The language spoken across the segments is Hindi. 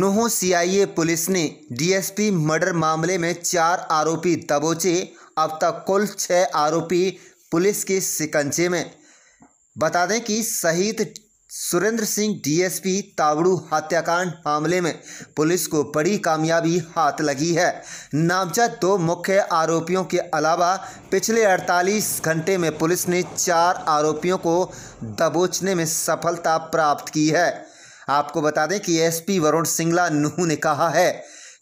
नोहो सीआईए पुलिस ने डीएसपी मर्डर मामले में चार आरोपी दबोचे अब तक कुल छः आरोपी पुलिस के सिकंजे में बता दें कि शहीद सुरेंद्र सिंह डीएसपी तावड़ू हत्याकांड मामले में पुलिस को बड़ी कामयाबी हाथ लगी है नामजद दो मुख्य आरोपियों के अलावा पिछले 48 घंटे में पुलिस ने चार आरोपियों को दबोचने में सफलता प्राप्त की है आपको बता दें कि एसपी वरुण सिंगला नूह ने कहा है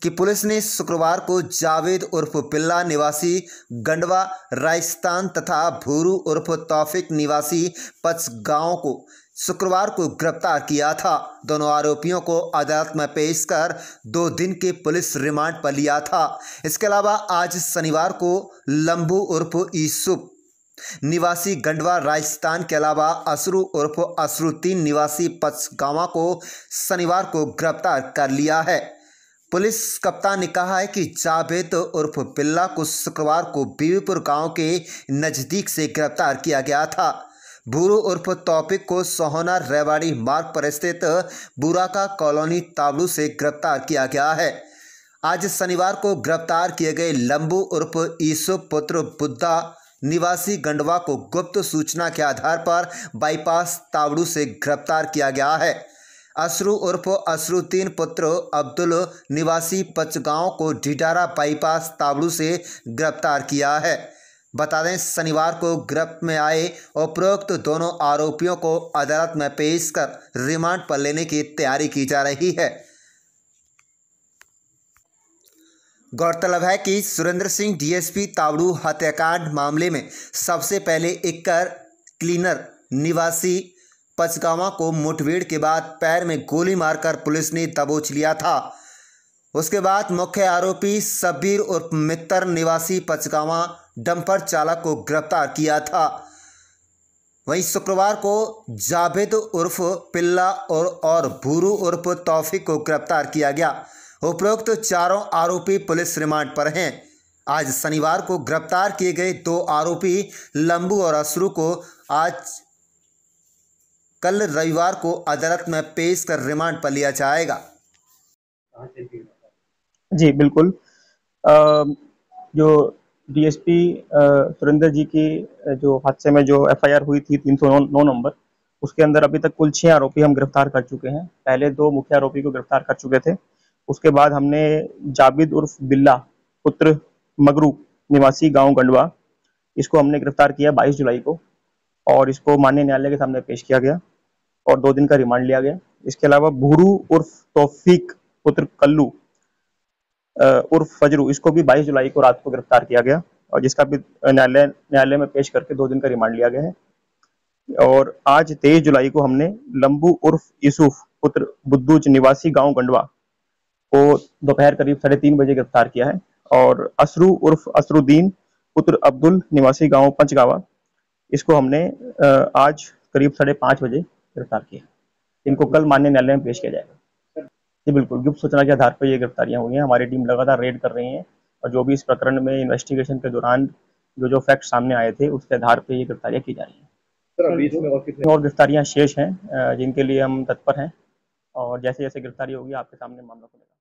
कि पुलिस ने शुक्रवार को जावेद उर्फ पिल्ला निवासी गंडवा राजस्थान तथा भूरू उर्फ तौफिक निवासी पच गांव को शुक्रवार को गिरफ्तार किया था दोनों आरोपियों को अदालत में पेश कर दो दिन के पुलिस रिमांड पर लिया था इसके अलावा आज शनिवार को लंबू उर्फ यूसुफ निवासी गंडवा राजस्थान के अलावा असरू उर्फ असरुद्दीन निवासी पचगावा को शनिवार को गिरफ्तार कर लिया है पुलिस कप्तान ने कहा है कि जावेद उर्फ बिल्ला को शुक्रवार को बीवीपुर गांव के नज़दीक से गिरफ्तार किया गया था भूरू उर्फ तौपिक को सोहना रेवाड़ी मार्ग पर स्थित बुराका कॉलोनी ताबड़ू से गिरफ्तार किया गया है आज शनिवार को गिरफ्तार किए गए लंबू उर्फ ईसु पुत्र बुद्धा निवासी गंडवा को गुप्त सूचना के आधार पर बाईपास तावड़ू से गिरफ्तार किया गया है असरू उर्फ अश्रु तीन पुत्र अब्दुल निवासी पचगांव को ढिडारा बाईपास तावड़ू से गिरफ्तार किया है बता दें शनिवार को गिरफ्त में आए उपरोक्त दोनों आरोपियों को अदालत में पेश कर रिमांड पर लेने की तैयारी की जा रही है गौरतलब है कि सुरेंद्र सिंह डीएसपी तावड़ू हत्याकांड मामले में सबसे पहले एक क्लीनर निवासी पचगावा को मुठभेड़ के बाद पैर में गोली मारकर पुलिस ने दबोच लिया था उसके बाद मुख्य आरोपी सब्बीर उर्फ मित्तर निवासी पचगावा डंपर चालक को गिरफ्तार किया था वहीं शुक्रवार को जावेद उर्फ पिल्ला और, और भूरू उर्फ तौफिक को गिरफ्तार किया गया उपरोक्त तो चारों आरोपी पुलिस रिमांड पर हैं आज शनिवार को गिरफ्तार किए गए दो आरोपी लंबू और असरू को आज कल रविवार को अदालत में पेश कर रिमांड पर लिया जाएगा जी बिल्कुल आ, जो डीएसपी सुरेंद्र जी की जो हादसे में जो एफआईआर हुई थी तीन सौ नौ नंबर उसके अंदर अभी तक कुल छह आरोपी हम गिरफ्तार कर चुके हैं पहले दो मुख्य आरोपी को गिरफ्तार कर चुके थे उसके बाद हमने जाबिद उर्फ बिल्ला पुत्र मगरू निवासी गांव गंडवा इसको हमने गिरफ्तार किया 22 जुलाई को और इसको माननीय न्यायालय के सामने पेश किया गया और दो दिन का रिमांड लिया गया इसके अलावा भूरू उर्फ तोफीक पुत्र कल्लू उर्फ फजरू इसको भी 22 जुलाई को रात को गिरफ्तार किया गया और जिसका भी न्यायालय न्यायालय में पेश करके दो दिन का रिमांड लिया गया है और आज तेईस जुलाई को हमने लंबू उर्फ यूसुफ पुत्र बुद्धूज निवासी गांव गंडवा को दोपहर करीब साढ़े तीन बजे गिरफ्तार किया है और असरू उर्फ असरुद्दीन पुत्र अब्दुल निवासी गांव पंचगावा इसको हमने आज करीब साढ़े पांच बजे गिरफ्तार किया इनको कल मान्य न्यायालय में पेश किया जाएगा जी बिल्कुल गुप्त सूचना के आधार पर ये गिरफ्तारियां हुई हैं हमारी टीम लगातार रेड कर रही है और जो भी इस प्रकरण में इन्वेस्टिगेशन के दौरान जो जो फैक्ट सामने आए थे उसके आधार पर ये गिरफ्तारियां की जा रही हैं और गिरफ्तारियां शेष हैं जिनके लिए हम तत्पर हैं और जैसे जैसे गिरफ्तारी होगी आपके सामने मामला खुलेगा